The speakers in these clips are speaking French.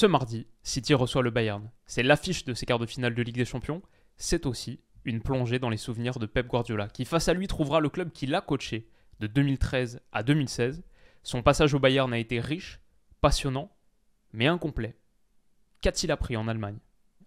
Ce mardi, City reçoit le Bayern. C'est l'affiche de ses quarts de finale de Ligue des Champions. C'est aussi une plongée dans les souvenirs de Pep Guardiola, qui face à lui trouvera le club qui l'a coaché de 2013 à 2016. Son passage au Bayern a été riche, passionnant, mais incomplet. Qu'a-t-il appris en Allemagne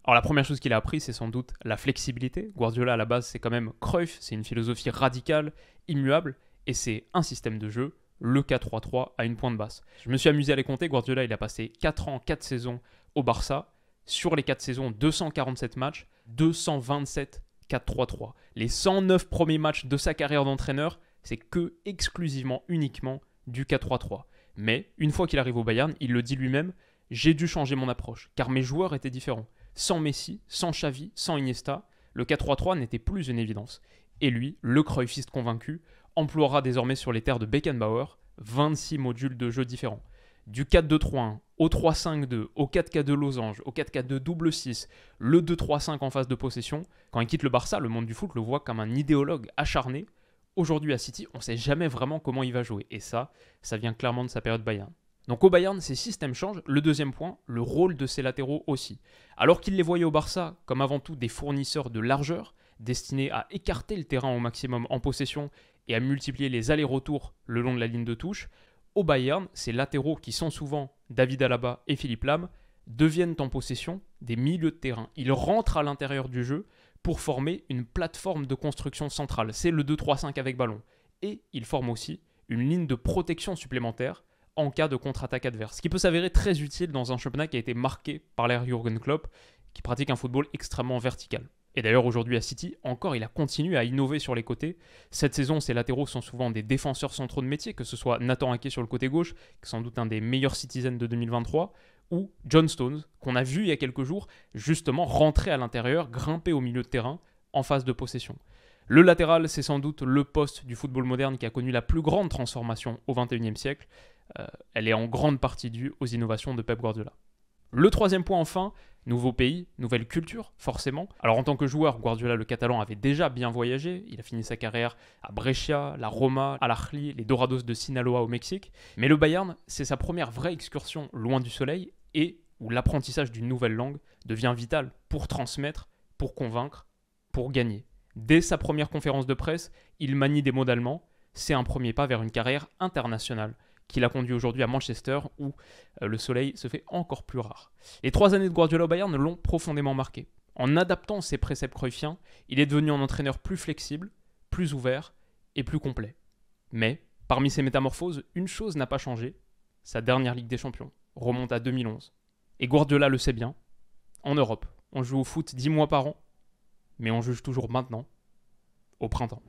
alors la première chose qu'il a appris, c'est sans doute la flexibilité. Guardiola à la base, c'est quand même Cruyff, c'est une philosophie radicale, immuable, et c'est un système de jeu le 4-3-3 à une pointe basse. Je me suis amusé à les compter. Guardiola, il a passé 4 ans, 4 saisons au Barça. Sur les 4 saisons, 247 matchs, 227 4-3-3. Les 109 premiers matchs de sa carrière d'entraîneur, c'est que exclusivement, uniquement du 4-3-3. Mais une fois qu'il arrive au Bayern, il le dit lui-même, j'ai dû changer mon approche, car mes joueurs étaient différents. Sans Messi, sans Xavi, sans Iniesta, le 4-3-3 n'était plus une évidence. Et lui, le Cruyffiste convaincu, emploiera désormais sur les terres de Beckenbauer 26 modules de jeu différents. Du 4-2-3-1 au 3-5-2, au 4-4 de losange, au 4-4 de double 6, le 2-3-5 en phase de possession. Quand il quitte le Barça, le monde du foot le voit comme un idéologue acharné. Aujourd'hui à City, on ne sait jamais vraiment comment il va jouer. Et ça, ça vient clairement de sa période Bayern. Donc au Bayern, ces systèmes changent. Le deuxième point, le rôle de ses latéraux aussi. Alors qu'il les voyait au Barça comme avant tout des fournisseurs de largeur, destinés à écarter le terrain au maximum en possession et à multiplier les allers-retours le long de la ligne de touche, au Bayern, ces latéraux qui sont souvent David Alaba et Philippe Lam deviennent en possession des milieux de terrain. Ils rentrent à l'intérieur du jeu pour former une plateforme de construction centrale. C'est le 2-3-5 avec ballon. Et ils forment aussi une ligne de protection supplémentaire en cas de contre-attaque adverse, ce qui peut s'avérer très utile dans un championnat qui a été marqué par l'ère Jürgen Klopp, qui pratique un football extrêmement vertical. Et d'ailleurs, aujourd'hui à City, encore, il a continué à innover sur les côtés. Cette saison, ses latéraux sont souvent des défenseurs centraux de métier, que ce soit Nathan Ake sur le côté gauche, qui est sans doute un des meilleurs citizens de 2023, ou John Stones, qu'on a vu il y a quelques jours, justement rentrer à l'intérieur, grimper au milieu de terrain, en phase de possession. Le latéral, c'est sans doute le poste du football moderne qui a connu la plus grande transformation au XXIe siècle. Euh, elle est en grande partie due aux innovations de Pep Guardiola. Le troisième point enfin, Nouveau pays, nouvelle culture, forcément. Alors en tant que joueur, Guardiola le Catalan avait déjà bien voyagé. Il a fini sa carrière à Brescia, la Roma, à l'Arli, les Dorados de Sinaloa au Mexique. Mais le Bayern, c'est sa première vraie excursion loin du soleil et où l'apprentissage d'une nouvelle langue devient vital pour transmettre, pour convaincre, pour gagner. Dès sa première conférence de presse, il manie des mots d'allemand. C'est un premier pas vers une carrière internationale qui l'a conduit aujourd'hui à Manchester, où euh, le soleil se fait encore plus rare. Les trois années de Guardiola au Bayern l'ont profondément marqué. En adaptant ses préceptes cruyffiens, il est devenu un entraîneur plus flexible, plus ouvert et plus complet. Mais, parmi ces métamorphoses, une chose n'a pas changé, sa dernière Ligue des Champions remonte à 2011. Et Guardiola le sait bien, en Europe, on joue au foot 10 mois par an, mais on juge toujours maintenant, au printemps.